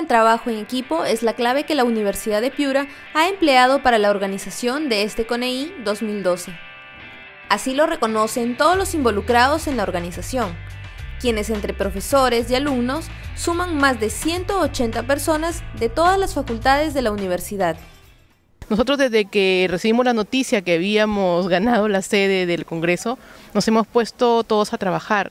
El trabajo en equipo es la clave que la Universidad de Piura ha empleado para la organización de este CONEI 2012. Así lo reconocen todos los involucrados en la organización, quienes entre profesores y alumnos suman más de 180 personas de todas las facultades de la universidad. Nosotros desde que recibimos la noticia que habíamos ganado la sede del Congreso, nos hemos puesto todos a trabajar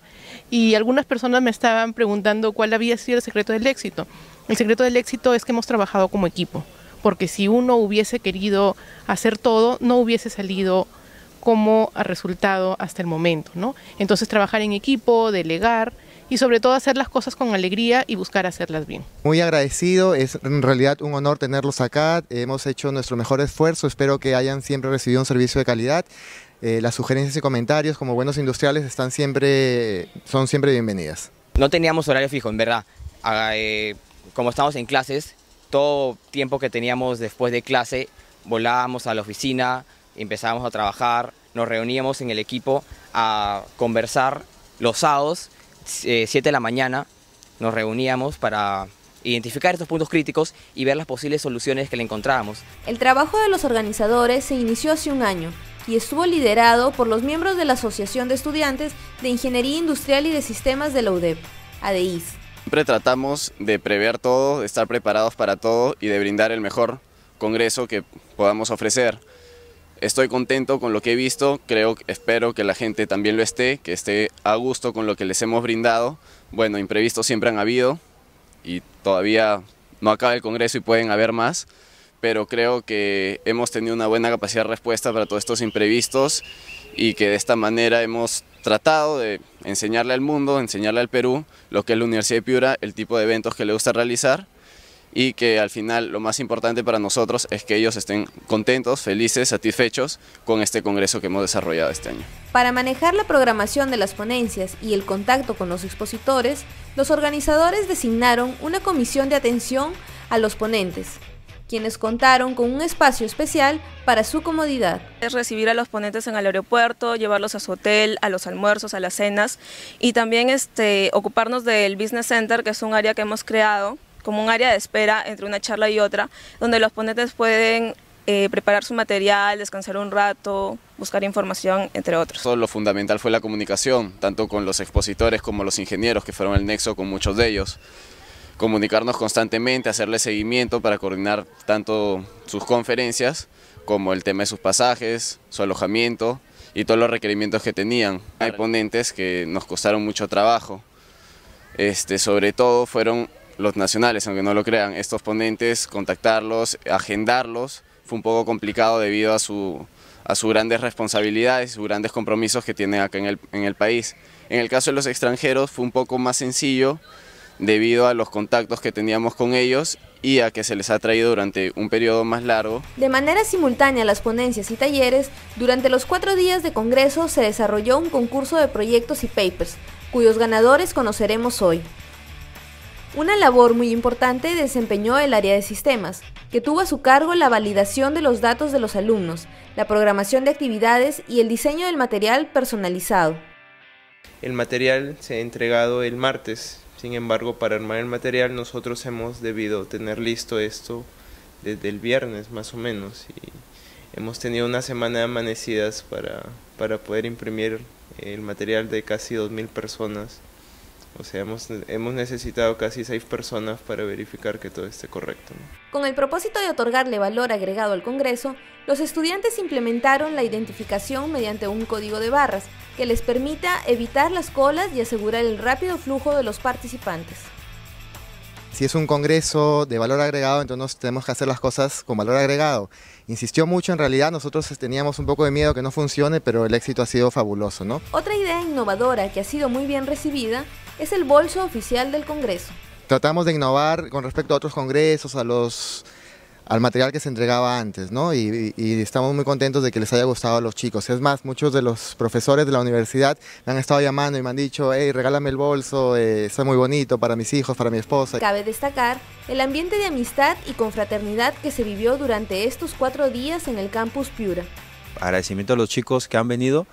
y algunas personas me estaban preguntando cuál había sido el secreto del éxito. El secreto del éxito es que hemos trabajado como equipo, porque si uno hubiese querido hacer todo, no hubiese salido como resultado hasta el momento, ¿no? Entonces trabajar en equipo, delegar, y sobre todo hacer las cosas con alegría y buscar hacerlas bien. Muy agradecido, es en realidad un honor tenerlos acá, hemos hecho nuestro mejor esfuerzo, espero que hayan siempre recibido un servicio de calidad. Eh, las sugerencias y comentarios como buenos industriales están siempre, son siempre bienvenidas. No teníamos horario fijo, en verdad. Ah, eh, como estamos en clases, todo tiempo que teníamos después de clase volábamos a la oficina, empezábamos a trabajar, nos reuníamos en el equipo a conversar los sábados 7 eh, de la mañana nos reuníamos para identificar estos puntos críticos y ver las posibles soluciones que le encontrábamos. El trabajo de los organizadores se inició hace un año y estuvo liderado por los miembros de la Asociación de Estudiantes de Ingeniería Industrial y de Sistemas de la UDEP, ADIS. Siempre tratamos de prever todo, de estar preparados para todo y de brindar el mejor congreso que podamos ofrecer estoy contento con lo que he visto, creo, espero que la gente también lo esté, que esté a gusto con lo que les hemos brindado. Bueno, imprevistos siempre han habido y todavía no acaba el Congreso y pueden haber más, pero creo que hemos tenido una buena capacidad de respuesta para todos estos imprevistos y que de esta manera hemos tratado de enseñarle al mundo, enseñarle al Perú lo que es la Universidad de Piura, el tipo de eventos que le gusta realizar y que al final lo más importante para nosotros es que ellos estén contentos, felices, satisfechos con este congreso que hemos desarrollado este año. Para manejar la programación de las ponencias y el contacto con los expositores, los organizadores designaron una comisión de atención a los ponentes, quienes contaron con un espacio especial para su comodidad. Es recibir a los ponentes en el aeropuerto, llevarlos a su hotel, a los almuerzos, a las cenas y también este, ocuparnos del Business Center, que es un área que hemos creado como un área de espera entre una charla y otra, donde los ponentes pueden eh, preparar su material, descansar un rato, buscar información, entre otros. lo fundamental fue la comunicación, tanto con los expositores como los ingenieros, que fueron el nexo con muchos de ellos. Comunicarnos constantemente, hacerle seguimiento para coordinar tanto sus conferencias como el tema de sus pasajes, su alojamiento y todos los requerimientos que tenían. Hay ponentes que nos costaron mucho trabajo. Este, sobre todo fueron los nacionales, aunque no lo crean, estos ponentes, contactarlos, agendarlos, fue un poco complicado debido a, su, a sus grandes responsabilidades, sus grandes compromisos que tienen acá en el, en el país. En el caso de los extranjeros fue un poco más sencillo debido a los contactos que teníamos con ellos y a que se les ha traído durante un periodo más largo. De manera simultánea a las ponencias y talleres, durante los cuatro días de congreso se desarrolló un concurso de proyectos y papers, cuyos ganadores conoceremos hoy. Una labor muy importante desempeñó el área de sistemas, que tuvo a su cargo la validación de los datos de los alumnos, la programación de actividades y el diseño del material personalizado. El material se ha entregado el martes, sin embargo para armar el material nosotros hemos debido tener listo esto desde el viernes más o menos y hemos tenido una semana de amanecidas para, para poder imprimir el material de casi 2.000 personas. O sea, hemos, hemos necesitado casi seis personas para verificar que todo esté correcto. Con el propósito de otorgarle valor agregado al Congreso, los estudiantes implementaron la identificación mediante un código de barras que les permita evitar las colas y asegurar el rápido flujo de los participantes. Si es un congreso de valor agregado, entonces tenemos que hacer las cosas con valor agregado. Insistió mucho, en realidad nosotros teníamos un poco de miedo que no funcione, pero el éxito ha sido fabuloso, ¿no? Otra idea innovadora que ha sido muy bien recibida es el bolso oficial del Congreso. Tratamos de innovar con respecto a otros congresos, a los al material que se entregaba antes, ¿no? Y, estamos muy contentos de que les haya gustado a los chicos. Es más, muchos de los profesores de la universidad me han estado llamando y me han dicho, hey, regálame el bolso, eh, está muy bonito para mis hijos, para mi esposa. Cabe destacar el ambiente de amistad y confraternidad que se vivió durante estos cuatro días en el campus Piura. Agradecimiento a los chicos que han venido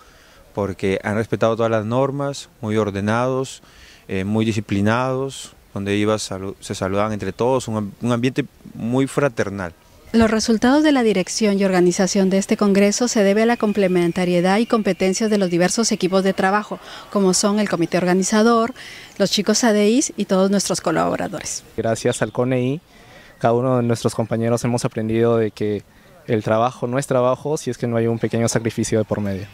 porque han respetado todas las normas, muy ordenados, eh, muy disciplinados, donde iba, se saludaban entre todos, un, ambiente muy fraternal. Los resultados de la dirección y organización de este Congreso se debe a la complementariedad y competencias de los diversos equipos de trabajo, como son el comité organizador, los chicos ADIs y todos nuestros colaboradores. Gracias al CONEI, cada uno de nuestros compañeros hemos aprendido de que el trabajo no es trabajo si es que no hay un pequeño sacrificio de por medio.